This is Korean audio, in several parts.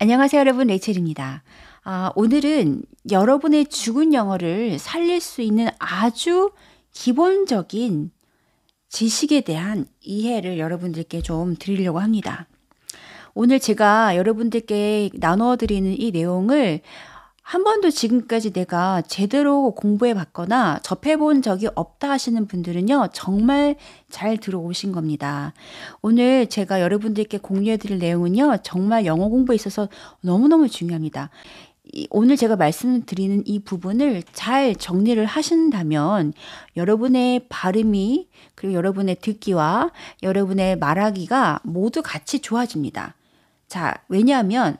안녕하세요, 여러분. 레이첼입니다. 아, 오늘은 여러분의 죽은 영어를 살릴 수 있는 아주 기본적인 지식에 대한 이해를 여러분들께 좀 드리려고 합니다. 오늘 제가 여러분들께 나눠드리는 이 내용을 한 번도 지금까지 내가 제대로 공부해 봤거나 접해 본 적이 없다 하시는 분들은요, 정말 잘 들어오신 겁니다. 오늘 제가 여러분들께 공유해 드릴 내용은요, 정말 영어 공부에 있어서 너무너무 중요합니다. 오늘 제가 말씀드리는 이 부분을 잘 정리를 하신다면 여러분의 발음이 그리고 여러분의 듣기와 여러분의 말하기가 모두 같이 좋아집니다. 자, 왜냐하면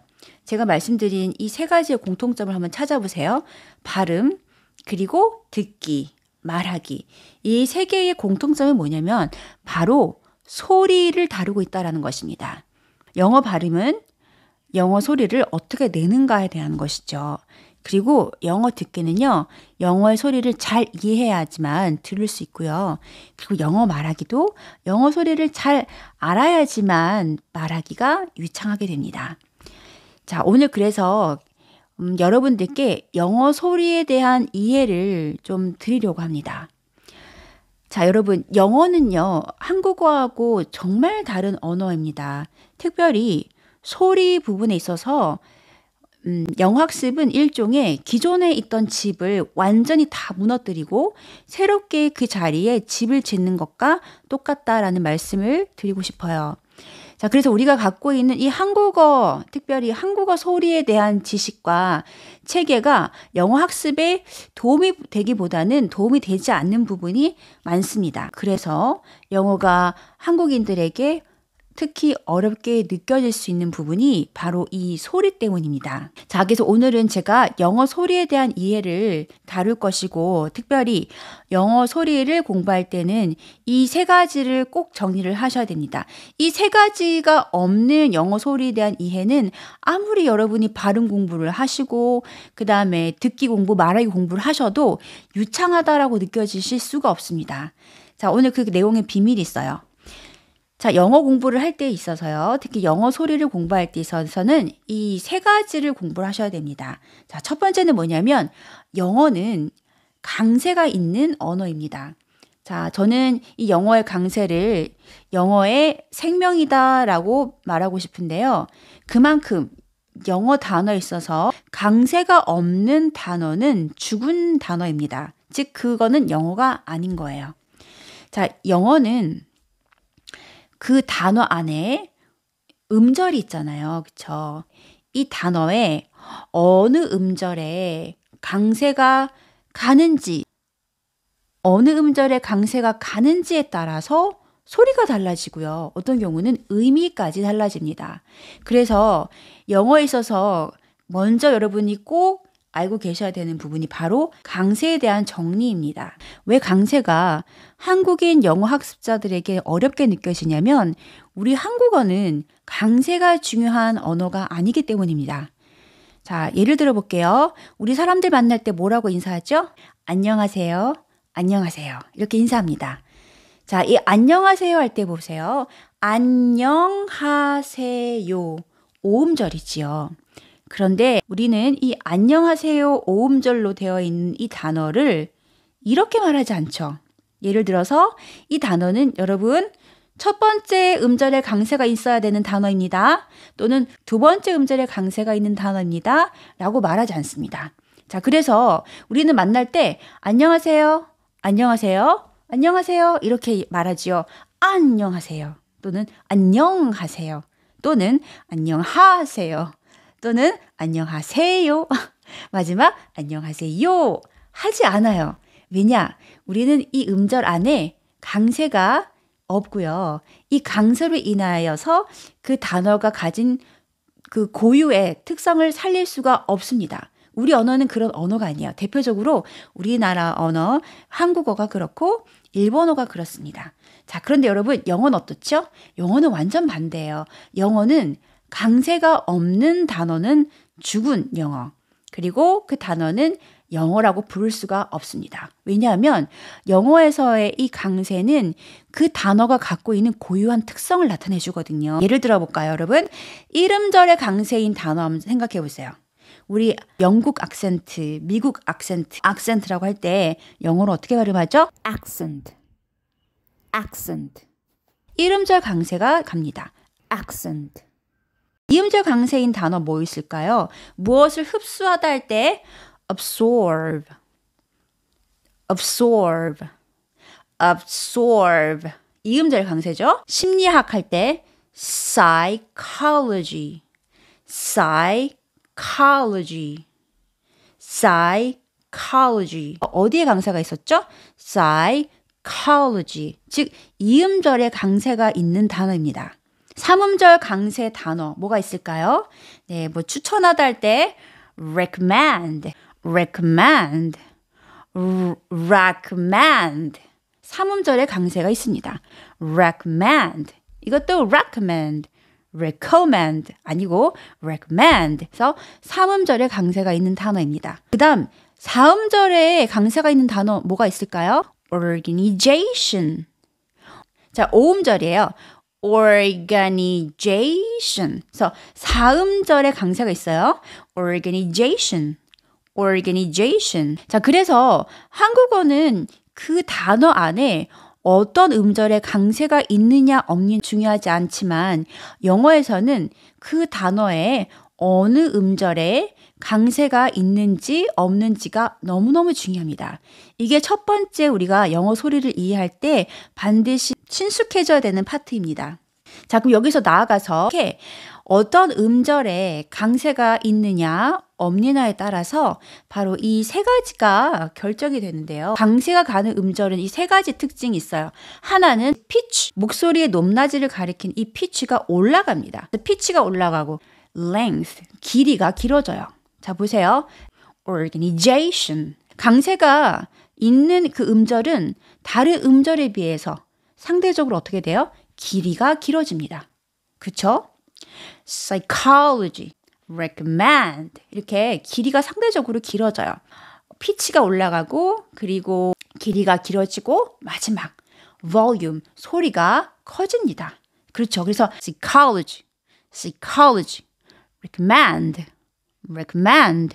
제가 말씀드린 이 세 가지의 공통점을 한번 찾아보세요. 발음, 그리고 듣기, 말하기. 이 세 개의 공통점이 뭐냐면 바로 소리를 다루고 있다는 것입니다. 영어 발음은 영어 소리를 어떻게 내는가에 대한 것이죠. 그리고 영어 듣기는요, 영어의 소리를 잘 이해해야지만 들을 수 있고요. 그리고 영어 말하기도 영어 소리를 잘 알아야지만 말하기가 유창하게 됩니다. 자, 오늘 그래서 음, 여러분들께 영어 소리에 대한 이해를 좀 드리려고 합니다. 자, 여러분, 영어는요, 한국어하고 정말 다른 언어입니다. 특별히 소리 부분에 있어서 음, 영학습은 일종의 기존에 있던 집을 완전히 다 무너뜨리고 새롭게 그 자리에 집을 짓는 것과 똑같다라는 말씀을 드리고 싶어요. 자, 그래서 우리가 갖고 있는 이 한국어, 특별히 한국어 소리에 대한 지식과 체계가 영어 학습에 도움이 되기보다는 도움이 되지 않는 부분이 많습니다. 그래서 영어가 한국인들에게 특히 어렵게 느껴질 수 있는 부분이 바로 이 소리 때문입니다. 자, 그래서 오늘은 제가 영어 소리에 대한 이해를 다룰 것이고 특별히 영어 소리를 공부할 때는 이 세 가지를 꼭 정리를 하셔야 됩니다. 이 세 가지가 없는 영어 소리에 대한 이해는 아무리 여러분이 발음 공부를 하시고 그 다음에 듣기 공부, 말하기 공부를 하셔도 유창하다라고 느껴지실 수가 없습니다. 자, 오늘 그 내용에 비밀이 있어요. 자, 영어 공부를 할 때 있어서요. 특히 영어 소리를 공부할 때 있어서는 이 세 가지를 공부를 하셔야 됩니다. 자, 첫 번째는 뭐냐면 영어는 강세가 있는 언어입니다. 자, 저는 이 영어의 강세를 영어의 생명이다라고 말하고 싶은데요. 그만큼 영어 단어에 있어서 강세가 없는 단어는 죽은 단어입니다. 즉, 그거는 영어가 아닌 거예요. 자, 영어는 그 단어 안에 음절이 있잖아요. 그쵸? 이 단어에 어느 음절에 강세가 가는지, 어느 음절에 강세가 가는지에 따라서 소리가 달라지고요. 어떤 경우는 의미까지 달라집니다. 그래서 영어에 있어서 먼저 여러분이 꼭 알고 계셔야 되는 부분이 바로 강세에 대한 정리입니다. 왜 강세가 한국인 영어 학습자들에게 어렵게 느껴지냐면 우리 한국어는 강세가 중요한 언어가 아니기 때문입니다. 자, 예를 들어 볼게요. 우리 사람들 만날 때 뭐라고 인사하죠? 안녕하세요. 안녕하세요. 이렇게 인사합니다. 자, 이 안녕하세요 할 때 보세요. 안녕하세요. 오음절이지요. 그런데 우리는 이 안녕하세요 오음절로 되어 있는 이 단어를 이렇게 말하지 않죠. 예를 들어서 이 단어는 여러분 첫 번째 음절에 강세가 있어야 되는 단어입니다. 또는 두 번째 음절에 강세가 있는 단어입니다. 라고 말하지 않습니다. 자, 그래서 우리는 만날 때 안녕하세요. 안녕하세요. 안녕하세요. 이렇게 말하지요. 안녕하세요. 또는 안녕하세요. 또는 안녕하세요. 또는 안녕하세요. 마지막 안녕하세요. 하지 않아요. 왜냐? 우리는 이 음절 안에 강세가 없고요. 이 강세로 인하여서 그 단어가 가진 그 고유의 특성을 살릴 수가 없습니다. 우리 언어는 그런 언어가 아니에요. 대표적으로 우리나라 언어, 한국어가 그렇고 일본어가 그렇습니다. 자, 그런데 여러분 영어는 어떻죠? 영어는 완전 반대예요. 영어는 강세가 없는 단어는 죽은 영어. 그리고 그 단어는 영어라고 부를 수가 없습니다. 왜냐하면 영어에서의 이 강세는 그 단어가 갖고 있는 고유한 특성을 나타내 주거든요. 예를 들어 볼까요, 여러분? 이름절의 강세인 단어 한번 생각해 보세요. 우리 영국 악센트, 미국 악센트, 악센트라고 할 때 영어로 어떻게 발음하죠? accent. accent. 이름절 강세가 갑니다. accent. 이음절 강세인 단어 뭐 있을까요? 무엇을 흡수하다 할 때 absorb, absorb, absorb 이음절 강세죠? 심리학 할 때 psychology, psychology, psychology 어디에 강세가 있었죠? psychology 즉 이음절에 강세가 있는 단어입니다. 삼음절 강세 단어 뭐가 있을까요? 네, 뭐 추천하다 할 때 recommend, recommend, recommend 삼음절의 강세가 있습니다. recommend 이것도 recommend recommend 아니고 recommend. 그래서 삼음절의 강세가 있는 단어입니다. 그다음 사음절에 강세가 있는 단어 뭐가 있을까요? organization. 자, 오음절이에요. organization. 그래서 사음절의 강세가 있어요. organization, organization. 자, 그래서 한국어는 그 단어 안에 어떤 음절에 강세가 있느냐 없느냐 중요하지 않지만 영어에서는 그 단어에 어느 음절에 강세가 있는지 없는지가 너무너무 중요합니다. 이게 첫 번째 우리가 영어 소리를 이해할 때 반드시 친숙해져야 되는 파트입니다. 자, 그럼 여기서 나아가서 이렇게 어떤 음절에 강세가 있느냐, 없느냐에 따라서 바로 이 세 가지가 결정이 되는데요. 강세가 가는 음절은 이 세 가지 특징이 있어요. 하나는 피치, 목소리의 높낮이를 가리킨 이 피치가 올라갑니다. 피치가 올라가고 length, 길이가 길어져요. 자, 보세요. organization. 강세가 있는 그 음절은 다른 음절에 비해서 상대적으로 어떻게 돼요? 길이가 길어집니다. 그쵸? psychology, recommend. 이렇게 길이가 상대적으로 길어져요. 피치가 올라가고, 그리고 길이가 길어지고, 마지막, volume, 소리가 커집니다. 그렇죠. 그래서 psychology, psychology, recommend. recommend,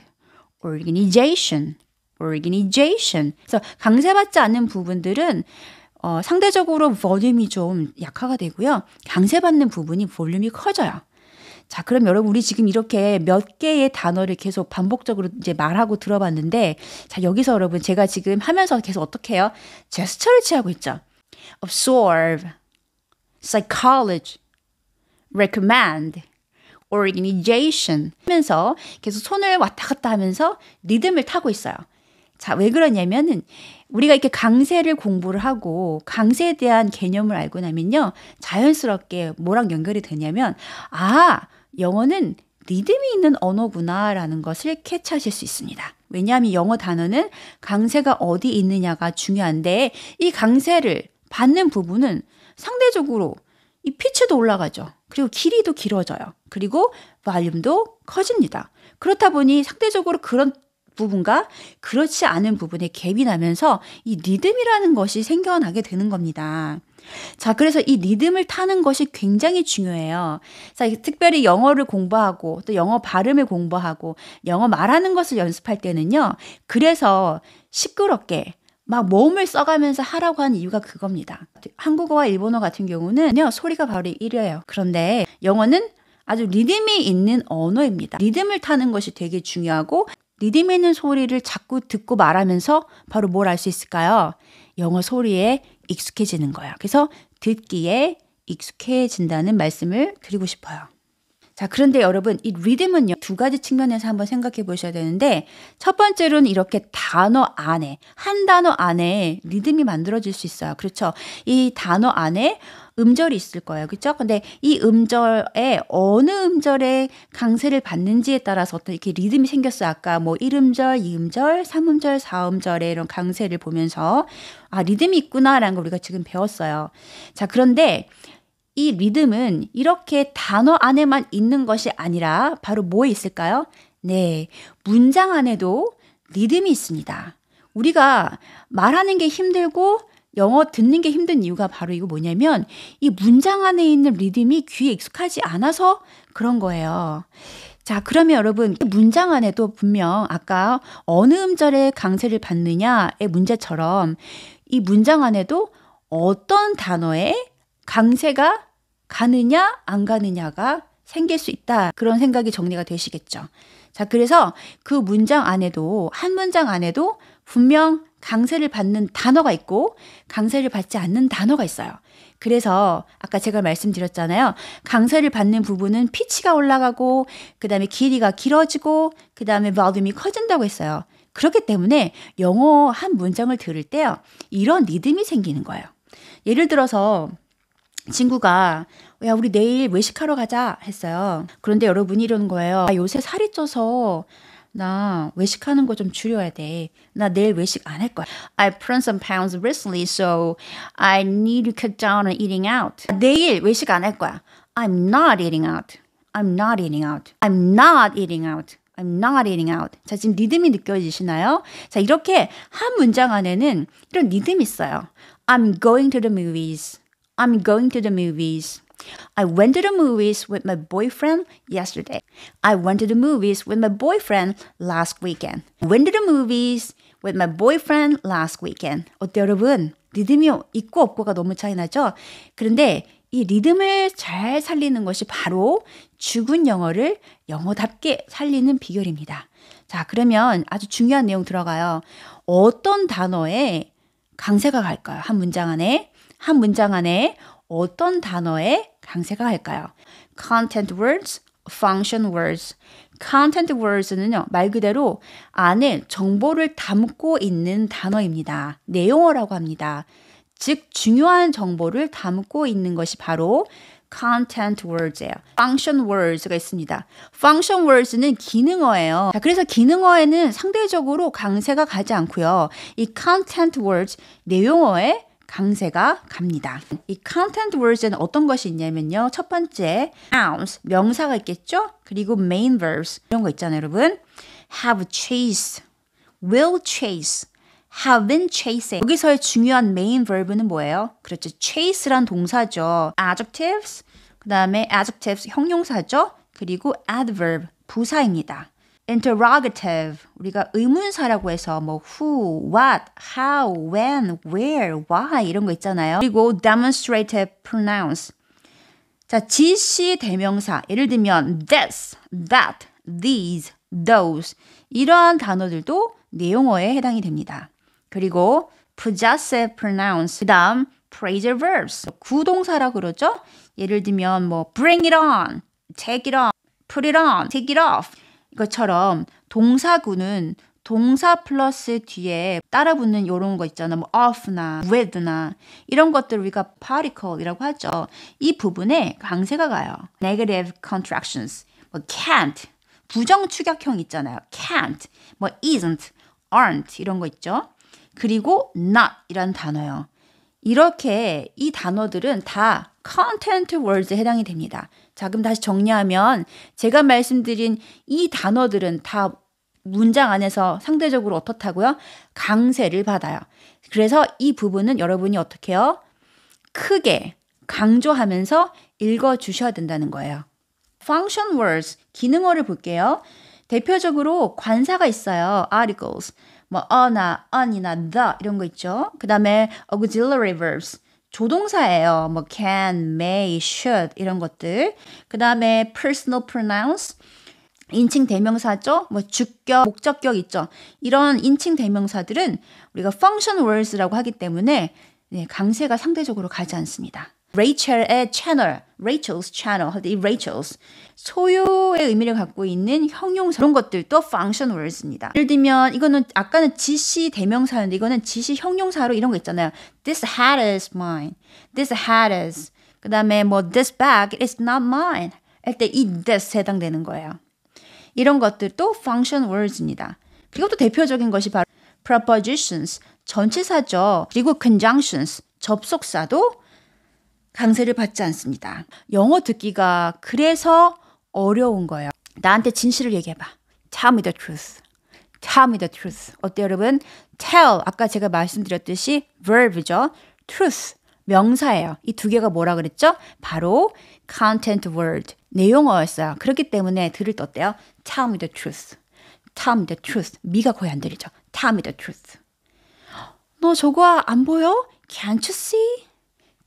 organization, organization. 그래서 강세받지 않는 부분들은 어, 상대적으로 v o l u m e 이좀 약화가 되고요. 강세받는 부분이 볼륨이 커져요. 자, 그럼 여러분 우리 지금 이렇게 몇 개의 단어를 계속 반복적으로 이제 말하고 들어봤는데 자, 여기서 여러분 제가 지금 하면서 계속 어떻게 해요? 제스처를 취하고 있죠. absorb, psychology, recommend, organization 하면서 계속 손을 왔다 갔다 하면서 리듬을 타고 있어요. 자, 왜 그러냐면은 우리가 이렇게 강세를 공부를 하고 강세에 대한 개념을 알고 나면요. 자연스럽게 뭐랑 연결이 되냐면 아, 영어는 리듬이 있는 언어구나라는 것을 캐치하실 수 있습니다. 왜냐하면 영어 단어는 강세가 어디 있느냐가 중요한데 이 강세를 받는 부분은 상대적으로 이 피치도 올라가죠. 그리고 길이도 길어져요. 그리고 볼륨도 커집니다. 그렇다 보니 상대적으로 그런 부분과 그렇지 않은 부분에 갭이 나면서 이 리듬이라는 것이 생겨나게 되는 겁니다. 자, 그래서 이 리듬을 타는 것이 굉장히 중요해요. 자, 특별히 영어를 공부하고 또 영어 발음을 공부하고 영어 말하는 것을 연습할 때는요. 그래서 시끄럽게 막 몸을 써가면서 하라고 한 이유가 그겁니다. 한국어와 일본어 같은 경우는요, 소리가 바로 이래요 그런데 영어는 아주 리듬이 있는 언어입니다. 리듬을 타는 것이 되게 중요하고, 리듬 있는 소리를 자꾸 듣고 말하면서 바로 뭘 알 수 있을까요? 영어 소리에 익숙해지는 거예요. 그래서 듣기에 익숙해진다는 말씀을 드리고 싶어요. 자, 그런데 여러분, 이 리듬은요, 두 가지 측면에서 한번 생각해 보셔야 되는데, 첫 번째로는 이렇게 단어 안에, 한 단어 안에 리듬이 만들어질 수 있어요. 그렇죠? 이 단어 안에 음절이 있을 거예요. 그렇죠? 근데 이 음절에 어느 음절에 강세를 받는지에 따라서 어떤 이렇게 리듬이 생겼어요. 아까 뭐 1음절, 2음절, 3음절, 4음절의 이런 강세를 보면서 아, 리듬이 있구나라는 걸 우리가 지금 배웠어요. 자, 그런데 이 리듬은 이렇게 단어 안에만 있는 것이 아니라 바로 뭐에 있을까요? 네, 문장 안에도 리듬이 있습니다. 우리가 말하는 게 힘들고 영어 듣는 게 힘든 이유가 바로 이거 뭐냐면 이 문장 안에 있는 리듬이 귀에 익숙하지 않아서 그런 거예요. 자, 그러면 여러분, 문장 안에도 분명 아까 어느 음절의 강세를 받느냐의 문제처럼 이 문장 안에도 어떤 단어에 강세가 가느냐 안 가느냐가 생길 수 있다. 그런 생각이 정리가 되시겠죠. 자, 그래서 그 문장 안에도 한 문장 안에도 분명 강세를 받는 단어가 있고 강세를 받지 않는 단어가 있어요. 그래서 아까 제가 말씀드렸잖아요. 강세를 받는 부분은 피치가 올라가고 그다음에 길이가 길어지고 그다음에 볼륨이 커진다고 했어요. 그렇기 때문에 영어 한 문장을 들을 때요. 이런 리듬이 생기는 거예요. 예를 들어서 친구가 야 우리 내일 외식하러 가자 했어요. 그런데 여러분이 이러는 거예요. 아, 요새 살이 쪄서 나 외식하는 거 좀 줄여야 돼. 나 내일 외식 안 할 거야. I put some pounds recently, so I need to cut down on eating out. 내일 외식 안 할 거야. I'm not eating out. I'm not eating out. I'm not eating out. I'm not eating out. 자, 지금 리듬이 느껴지시나요? 자, 이렇게 한 문장 안에는 이런 리듬이 있어요. I'm going to the movies. I'm going to the movies. I went to the movies with my boyfriend yesterday. I went to the movies with my boyfriend last weekend. Went to the movies with my boyfriend last weekend. 어때요, 여러분? 리듬이 있고 없고가 너무 차이나죠? 그런데 이 리듬을 잘 살리는 것이 바로 죽은 영어를 영어답게 살리는 비결입니다. 자, 그러면 아주 중요한 내용 들어가요. 어떤 단어에 강세가 갈까요? 한 문장 안에 한 문장 안에 어떤 단어에 강세가 갈까요? content words, function words. content words는요, 말 그대로 안에 정보를 담고 있는 단어입니다. 내용어라고 합니다. 즉, 중요한 정보를 담고 있는 것이 바로 content words예요. function words가 있습니다. function words는 기능어예요. 자, 그래서 기능어에는 상대적으로 강세가 가지 않고요. 이 content words, 내용어에 강세가 갑니다. 이 content words에는 어떤 것이 있냐면요. 첫 번째, ounce, 명사가 있겠죠? 그리고 main verbs, 이런 거 있잖아요, 여러분. have chased, will chase, have been chasing. 여기서의 중요한 main verb는 뭐예요? 그렇죠. chase란 동사죠. adjectives, 그 다음에 adjectives, 형용사죠. 그리고 adverb, 부사입니다. interrogative 우리가 의문사라고 해서 뭐 who, what, how, when, where, why 이런 거 있잖아요. 그리고 demonstrative p r o n o u n s 자, 지시 대명사. 예를 들면 this, that, these, those 이러한 단어들도 내용어에 해당이 됩니다. 그리고 possessive p r o n o u n s 그다음 phrasal verbs 구동사라 그러죠. 예를 들면 뭐 bring it on, take it on, put it on, take it off 것처럼 동사구는 동사 플러스 뒤에 따라 붙는 요런 거 있잖아. 뭐 off나 with나 이런 것들 우리가 particle이라고 하죠. 이 부분에 강세가 가요. negative contractions. 뭐 can't 부정 축약형 있잖아요. can't 뭐 isn't aren't 이런 거 있죠. 그리고 not 이란 단어요. 이렇게 이 단어들은 다 content words에 해당이 됩니다. 자, 그럼 다시 정리하면 제가 말씀드린 이 단어들은 다 문장 안에서 상대적으로 어떻다고요? 강세를 받아요. 그래서 이 부분은 여러분이 어떻게 해요? 크게 강조하면서 읽어 주셔야 된다는 거예요. function words 기능어를 볼게요. 대표적으로 관사가 있어요. articles. 뭐 어나, 언이나 the 이런 거 있죠. 그 다음에 auxiliary verbs. 조동사예요. 뭐 can, may, should 이런 것들. 그 다음에 personal pronouns. 인칭 대명사죠. 뭐 주격, 목적격 있죠. 이런 인칭 대명사들은 우리가 function words라고 하기 때문에 네, 강세가 상대적으로 가지 않습니다. 레이첼의 채널, Rachel's Channel 할때이 Rachel's 소유의 의미를 갖고 있는 형용사 그런 것들도 function words입니다. 예를 들면 이거는 아까는 지시 대명사였는데 이거는 지시 형용사로 이런 거 있잖아요. This hat is mine. This hat is. 그 다음에 뭐 this bag is not mine. 할때이 this 해당되는 거예요. 이런 것들도 function words입니다. 그리고 또 대표적인 것이 바로 prepositions, 전치사죠. 그리고 conjunctions, 접속사도 강세를 받지 않습니다. 영어 듣기가 그래서 어려운 거예요. 나한테 진실을 얘기해봐. Tell me the truth. Tell me the truth. 어때요, 여러분? Tell. 아까 제가 말씀드렸듯이 verb죠. Truth. 명사예요. 이 두 개가 뭐라 그랬죠? 바로 content word. 내용어였어요. 그렇기 때문에 들을 때 어때요? Tell me the truth. Tell me the truth. 미가 거의 안 들리죠. Tell me the truth. 너 저거 안 보여? Can't you see?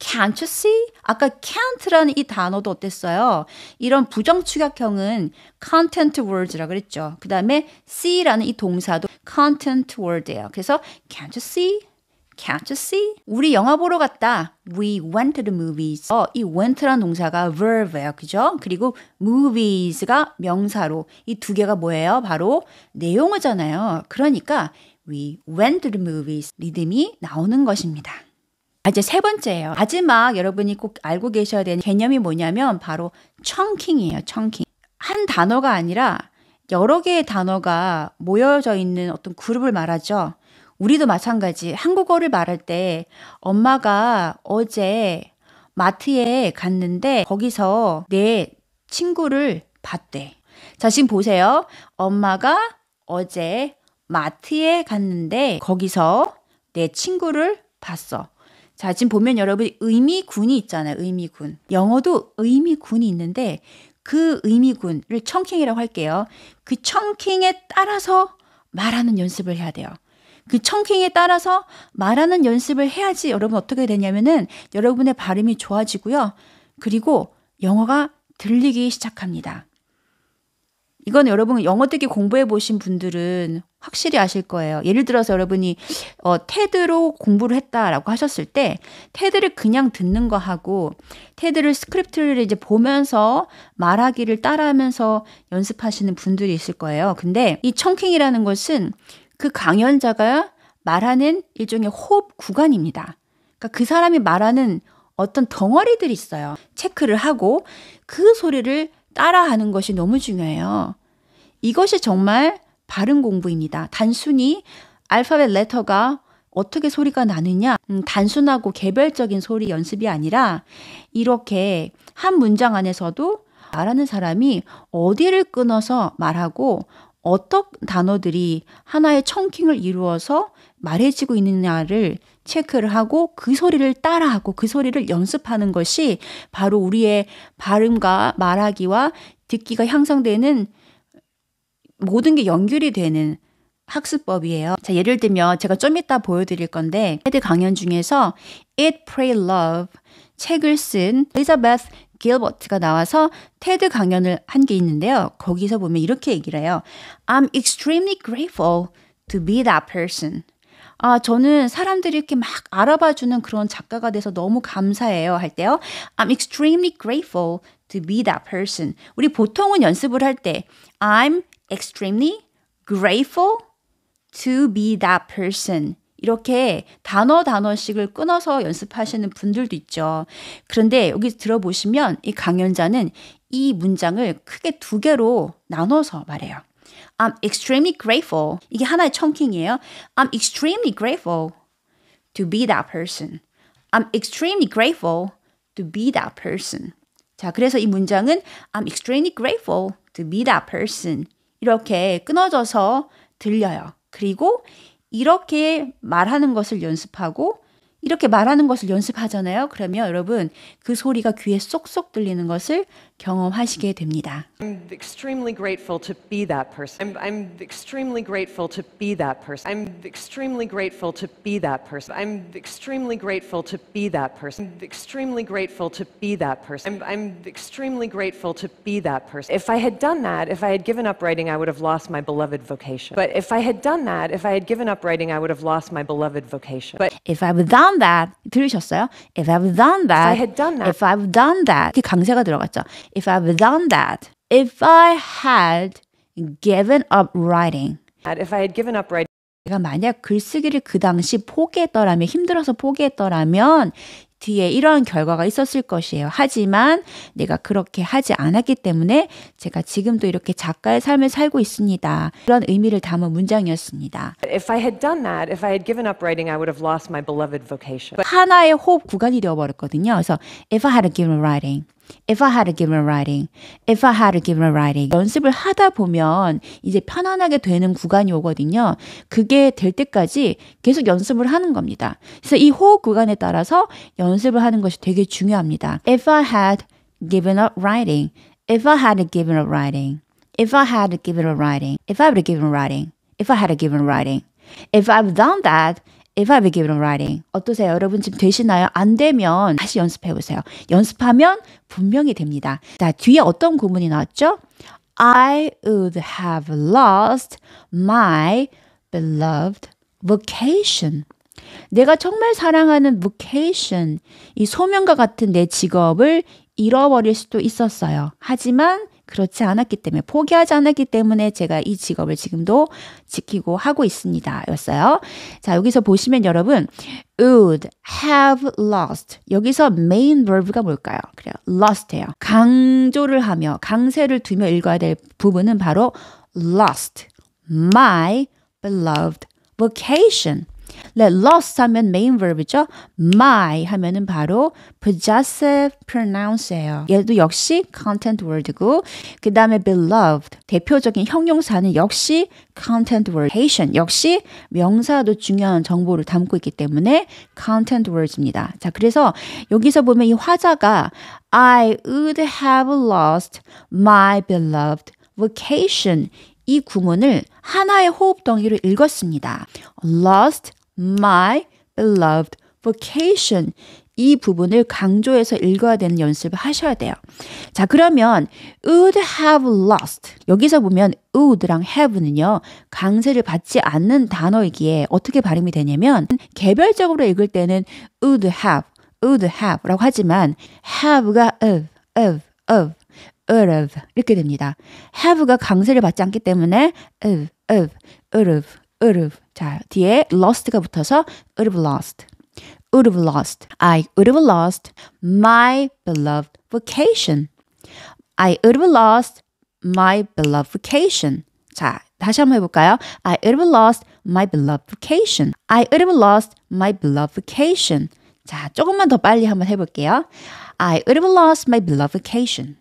Can't you see? 아까 can't라는 이 단어도 어땠어요? 이런 부정 축약형은 content words라 그랬죠. 그 다음에 see라는 이 동사도 content word예요. 그래서 can't you see? Can't you see? 우리 영화 보러 갔다. We went to the movies. 어, 이 went라는 동사가 verb예요. 그죠? 그리고 movies가 명사로 이 두 개가 뭐예요? 바로 내용어잖아요. 그러니까 we went to the movies 리듬이 나오는 것입니다. 아, 이제 세 번째예요. 마지막 여러분이 꼭 알고 계셔야 되는 개념이 뭐냐면 바로 청킹이에요. 청킹. 한 단어가 아니라 여러 개의 단어가 모여져 있는 어떤 그룹을 말하죠. 우리도 마찬가지 한국어를 말할 때 엄마가 어제 마트에 갔는데 거기서 내 친구를 봤대. 자신 보세요. 엄마가 어제 마트에 갔는데 거기서 내 친구를 봤어. 자, 지금 보면 여러분 의미군이 있잖아요. 의미군. 영어도 의미군이 있는데 그 의미군을 청킹이라고 할게요. 그 청킹에 따라서 말하는 연습을 해야 돼요. 그 청킹에 따라서 말하는 연습을 해야지 여러분 어떻게 되냐면은 여러분의 발음이 좋아지고요. 그리고 영어가 들리기 시작합니다. 이건 여러분 영어 듣기 공부해 보신 분들은 확실히 아실 거예요. 예를 들어서 여러분이 어, 테드로 공부를 했다라고 하셨을 때 테드를 그냥 듣는 거 하고 테드를 스크립트를 이제 보면서 말하기를 따라하면서 연습하시는 분들이 있을 거예요. 근데 이 청킹이라는 것은 그 강연자가 말하는 일종의 호흡 구간입니다. 그러니까 그 사람이 말하는 어떤 덩어리들이 있어요. 체크를 하고 그 소리를 따라하는 것이 너무 중요해요. 이것이 정말 발음 공부입니다. 단순히 알파벳 레터가 어떻게 소리가 나느냐? 음, 단순하고 개별적인 소리 연습이 아니라 이렇게 한 문장 안에서도 말하는 사람이 어디를 끊어서 말하고 어떤 단어들이 하나의 청킹을 이루어서 말해지고 있느냐를 체크를 하고 그 소리를 따라하고 그 소리를 연습하는 것이 바로 우리의 발음과 말하기와 듣기가 향상되는 모든 게 연결이 되는 학습법이에요. 자, 예를 들면 제가 좀 이따 보여드릴 건데 헤드 강연 중에서 It, Pray, Love 책을 쓴 엘리자베스 길버트가 나와서 테드 강연을 한 게 있는데요. 거기서 보면 이렇게 얘기를 해요. I'm extremely grateful to be that person. 아, 저는 사람들이 이렇게 막 알아봐주는 그런 작가가 돼서 너무 감사해요. 할 때요. I'm extremely grateful to be that person. 우리 보통은 연습을 할 때 I'm extremely grateful to be that person. 이렇게 단어 단어씩을 끊어서 연습하시는 분들도 있죠. 그런데 여기 들어보시면 이 강연자는 이 문장을 크게 두 개로 나눠서 말해요. I'm extremely grateful. 이게 하나의 청킹이에요. I'm extremely grateful to be that person. I'm extremely grateful to be that person. 자, 그래서 이 문장은 I'm extremely grateful to be that person. 이렇게 끊어져서 들려요. 그리고 이렇게 말하는 것을 연습하고 이렇게 말하는 것을 연습하잖아요. 그러면 여러분 그 소리가 귀에 쏙쏙 들리는 것을 경험하시게 됩니다. I'm extremely grateful to be that person. I'm, I'm extremely grateful to be that person. I'm extremely grateful to be that person. I'm extremely grateful to be that person. I'm extremely grateful to be that person. I'm, I'm extremely grateful to be that person. If I had done that, if I had given up writing, I would have lost my beloved vocation. But if I had done that, if I had given up writing, I would have lost my beloved vocation. But if I've done that 들으셨어요? If I've done that, if I had done that, if I've done that 이렇게 강세가 들어갔죠. if I've done that, if I had given up writing. If I had given up writing. 내가 만약 글쓰기를 그 당시 포기했더라면 힘들어서 포기했더라면 뒤에 이러한 결과가 있었을 것이에요. 하지만 내가 그렇게 하지 않았기 때문에 제가 지금도 이렇게 작가의 삶을 살고 있습니다. 이런 의미를 담은 문장이었습니다. If I had done that, if I had given up writing, I would have lost my beloved vocation. 하나의 호흡 구간이 되어버렸거든요. 그래서 if I had given writing, If I had given writing, if I had given writing. 연습을 하다 보면 이제 편안하게 되는 구간이 오거든요. 그게 될 때까지 계속 연습을 하는 겁니다. 그래서 이 호흡 구간에 따라서 연습을 하는 것이 되게 중요합니다. If I had given up writing, if I had given up writing, if I had given up writing, if I had given writing, if I had given writing, if I've done that, If I be g i n writing. 어떠세요? 여러분 지금 되시나요? 안 되면 다시 연습해 보세요. 연습하면 분명히 됩니다. 자, 뒤에 어떤 구문이 나왔죠? I would have lost my beloved vocation. 내가 정말 사랑하는 vocation, 이 소명과 같은 내 직업을 잃어버릴 수도 있었어요. 하지만 그렇지 않았기 때문에 포기하지 않았기 때문에 제가 이 직업을 지금도 지키고 하고 있습니다. 였어요. 자, 여기서 보시면 여러분 would have lost 여기서 main verb가 뭘까요? 그래요. lost예요. 강조를 하며 강세를 두며 읽어야 될 부분은 바로 lost my beloved vacation. let lost 하면 메인 verb이죠. my 하면은 바로 possessive pronounce예요. 얘도 역시 content word고 그 다음에 beloved 대표적인 형용사는 역시 content word. patient 역시 명사도 중요한 정보를 담고 있기 때문에 content words입니다. 자 그래서 여기서 보면 이 화자가 I would have lost my beloved vacation 이 구문을 하나의 호흡 덩이로 읽었습니다. lost my beloved vocation 이 부분을 강조해서 읽어야 되는 연습을 하셔야 돼요. 자, 그러면 would have lost. 여기서 보면 would랑 have는요. 강세를 받지 않는 단어이기에 어떻게 발음이 되냐면 개별적으로 읽을 때는 would have, would have라고 하지만 have가 of, of, of, of 이렇게 됩니다. have가 강세를 받지 않기 때문에 of, of, of 으르브. 자, 뒤에 lost가 붙어서 으르브 lost. 으르브 lost. I 으르브 lost my beloved vacation. I would lost my beloved vacation. 자, 다시 한번 해볼까요? I would lost my beloved vacation. I would lost my beloved vacation. 자, 조금만 더 빨리 한번 해볼게요. I would lost my beloved vacation.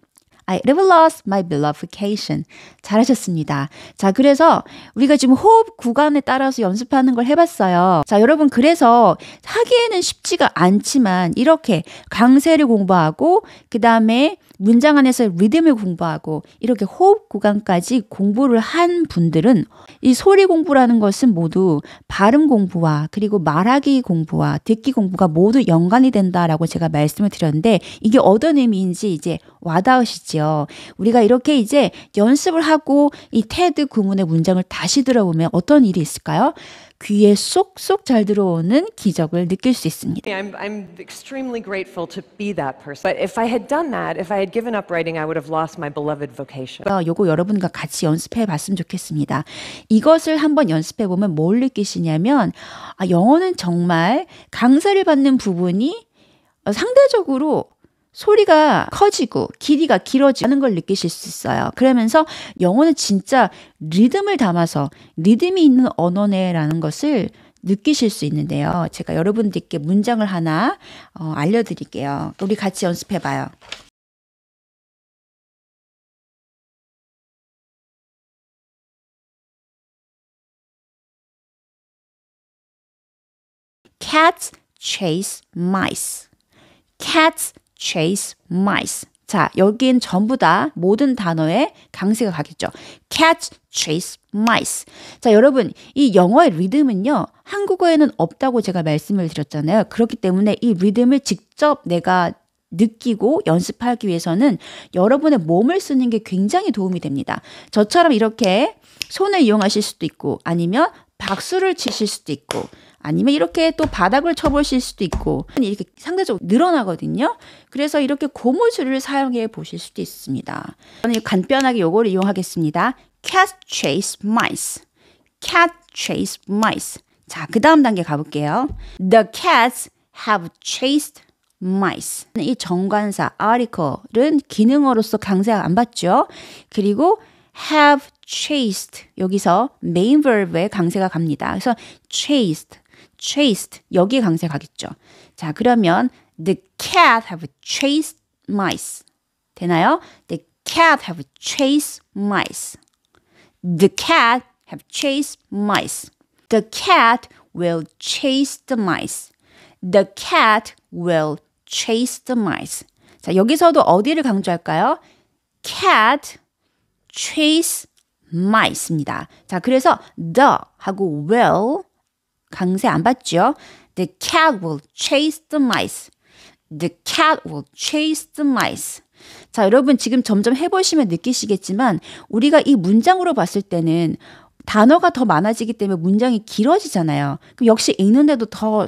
I never lost my beloved cation. 잘하셨습니다. 자, 그래서 우리가 지금 호흡 구간에 따라서 연습하는 걸 해봤어요. 자, 여러분, 그래서 하기에는 쉽지가 않지만 이렇게 강세를 공부하고, 그 다음에 문장 안에서 리듬을 공부하고 이렇게 호흡 구간까지 공부를 한 분들은 이 소리 공부라는 것은 모두 발음 공부와 그리고 말하기 공부와 듣기 공부가 모두 연관이 된다라고 제가 말씀을 드렸는데 이게 어떤 의미인지 이제 와닿으시지요. 우리가 이렇게 이제 연습을 하고 이 테드 구문의 문장을 다시 들어보면 어떤 일이 있을까요? 귀에 쏙쏙 잘 들어오는 기적을 느낄 수 있습니다. I'm, I'm extremely grateful to be that person. But if I had done that, if I had given up writing, I would have lost my beloved vocation. 요거 여러분과 같이 연습해 봤으면 좋겠습니다. 이것을 한번 연습해 보면 뭘 느끼시냐면 아, 영어는 정말 강사를 받는 부분이 상대적으로 소리가 커지고 길이가 길어지는 걸 느끼실 수 있어요. 그러면서 영어는 진짜 리듬을 담아서 리듬이 있는 언어네라는 것을 느끼실 수 있는데요. 제가 여러분들께 문장을 하나 어, 알려드릴게요. 우리 같이 연습해봐요. c a t chase mice. cats chase mice. 자, 여긴 전부 다 모든 단어에 강세가 가겠죠. catch, chase, mice. 자, 여러분, 이 영어의 리듬은요, 한국어에는 없다고 제가 말씀을 드렸잖아요. 그렇기 때문에 이 리듬을 직접 내가 느끼고 연습하기 위해서는 여러분의 몸을 쓰는 게 굉장히 도움이 됩니다. 저처럼 이렇게 손을 이용하실 수도 있고, 아니면 박수를 치실 수도 있고, 아니면 이렇게 또 바닥을 쳐보실 수도 있고 이렇게 상대적으로 늘어나거든요. 그래서 이렇게 고무줄을 사용해 보실 수도 있습니다. 저는 간편하게 요거를 이용하겠습니다. cat chase mice. cat chase mice. 자, 그 다음 단계 가볼게요. The cats have chased mice. 이 정관사 article은 기능어로서 강세가 안 받죠. 그리고 have chased 여기서 main verb의 강세가 갑니다. 그래서 chased chased 여기에 강세 가겠죠. 자 그러면 the cat have chased mice 되나요? The cat have chased mice. The cat have chased mice. The cat will chase the mice. The cat will chase the mice. 자, 여기서도 어디를 강조할까요? cat chase mice입니다. 자, 그래서 the 하고 will 강세 안 받죠? The cat will chase the mice. The cat will chase the mice. 자, 여러분 지금 점점 해보시면 느끼시겠지만 우리가 이 문장으로 봤을 때는 단어가 더 많아지기 때문에 문장이 길어지잖아요. 그럼 역시 읽는데도 더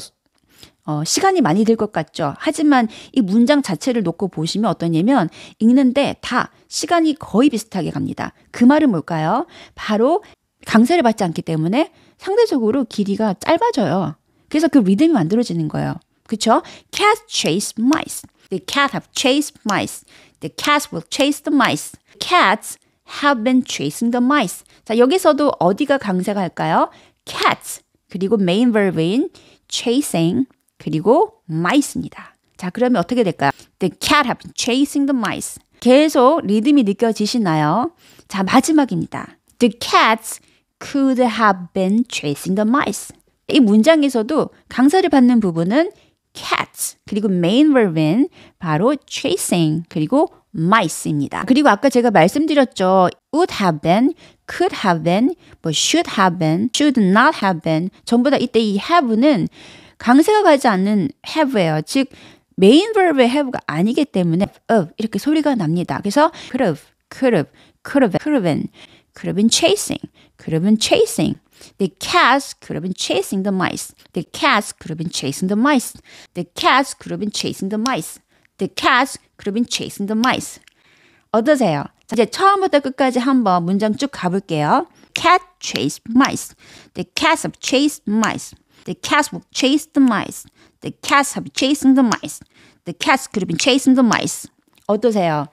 어, 시간이 많이 들 것 같죠. 하지만 이 문장 자체를 놓고 보시면 어떠냐면 읽는데 다 시간이 거의 비슷하게 갑니다. 그 말은 뭘까요? 바로 강세를 받지 않기 때문에 상대적으로 길이가 짧아져요. 그래서 그 리듬이 만들어지는 거예요. 그쵸? Cats chase mice. The cat have chased mice. The cats will chase the mice. Cats have been chasing the mice. 자, 여기서도 어디가 강세가 할까요? cats 그리고 main verb인 chasing 그리고 mice입니다. 자, 그러면 어떻게 될까요? The cat have been chasing the mice. 계속 리듬이 느껴지시나요? 자, 마지막입니다. The cats could have been chasing the mice. 이 문장에서도 강사를 받는 부분은 cats 그리고 main verb은 바로 chasing 그리고 mice입니다. 그리고 아까 제가 말씀드렸죠. would have been, could have been, 뭐 should have been, should not have been 전부 다 이때 이 have는 강세가 가지 않는 have예요. 즉 메인 verb의 have가 아니기 때문에 of 이렇게 소리가 납니다. 그래서 could have, could have, could have, could have been could have been chasing, could have been chasing. The cats could have been chasing the mice. The cats could have been chasing the mice. The cats could have been chasing the mice. The cats could have been chasing the mice. 어떠세요? 자, 이제 처음부터 끝까지 한번 문장 쭉 가볼게요. Cat chased mice. The cats have chased mice. The cats will chase the mice. The cats have chasing the mice. The cats could have been chasing the mice. 어떠세요?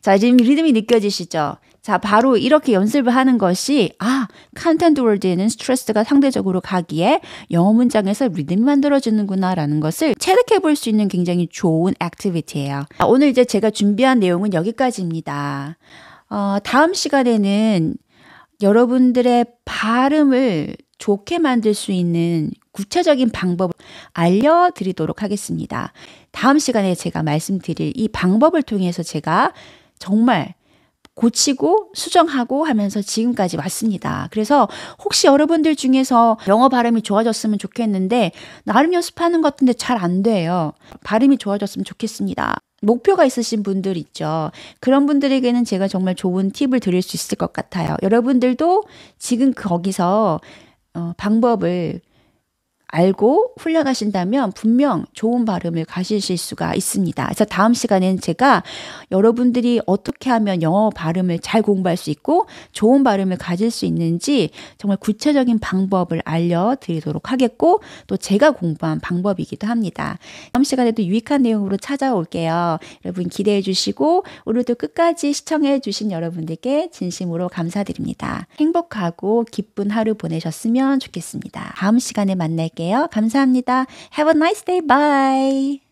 자, 지금 리듬이 느껴지시죠? 자, 바로 이렇게 연습을 하는 것이 아, 컨텐트 월드에는 스트레스가 상대적으로 가기에 영어 문장에서 리듬이 만들어지는구나라는 것을 체득해 볼 수 있는 굉장히 좋은 액티비티예요. 아, 오늘 이제 제가 준비한 내용은 여기까지입니다. 어, 다음 시간에는 여러분들의 발음을 좋게 만들 수 있는 구체적인 방법을 알려드리도록 하겠습니다. 다음 시간에 제가 말씀드릴 이 방법을 통해서 제가 정말 고치고 수정하고 하면서 지금까지 왔습니다. 그래서 혹시 여러분들 중에서 영어 발음이 좋아졌으면 좋겠는데 나름 연습하는 것 같은데 잘 안 돼요. 발음이 좋아졌으면 좋겠습니다. 목표가 있으신 분들 있죠. 그런 분들에게는 제가 정말 좋은 팁을 드릴 수 있을 것 같아요. 여러분들도 지금 거기서 어, 방법을 알고 훈련하신다면 분명 좋은 발음을 가실 수가 있습니다. 그래서 다음 시간엔 제가 여러분들이 어떻게 하면 영어 발음을 잘 공부할 수 있고 좋은 발음을 가질 수 있는지 정말 구체적인 방법을 알려드리도록 하겠고 또 제가 공부한 방법이기도 합니다. 다음 시간에도 유익한 내용으로 찾아올게요. 여러분 기대해 주시고 오늘도 끝까지 시청해 주신 여러분들께 진심으로 감사드립니다. 행복하고 기쁜 하루 보내셨으면 좋겠습니다. 다음 시간에 만날요 올게요. 감사합니다. Have a nice day. Bye.